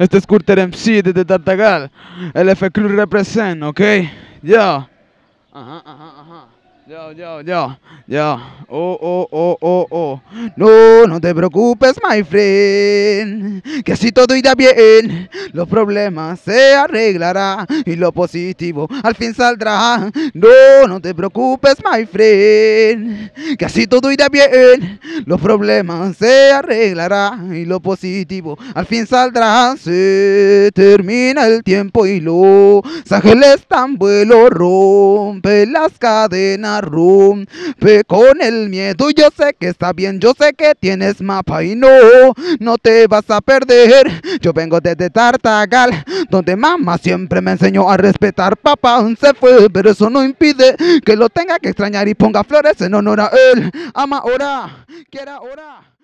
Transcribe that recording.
Este es Curter MC desde Tartagal. El F Cruz represent, ¿ok? Ya. Ajá, ajá, ajá. Yo, yo, Oh, oh, oh, oh, oh. No, no te preocupes, my friend. Que si todo irá bien, los problemas se arreglarán y lo positivo al fin saldrá. No, no te preocupes, my friend. Que si todo irá bien, los problemas se arreglarán y lo positivo al fin saldrá. Se termina el tiempo y los ángeles tan vuelo rompe las cadenas room Ve con el miedo, yo sé que está bien, yo sé que tienes mapa y no, no te vas a perder. Yo vengo desde Tartagal, donde mamá siempre me enseñó a respetar. Papá se fue, pero eso no impide que lo tenga que extrañar y ponga flores en honor a él. Ama ahora, quiera ahora.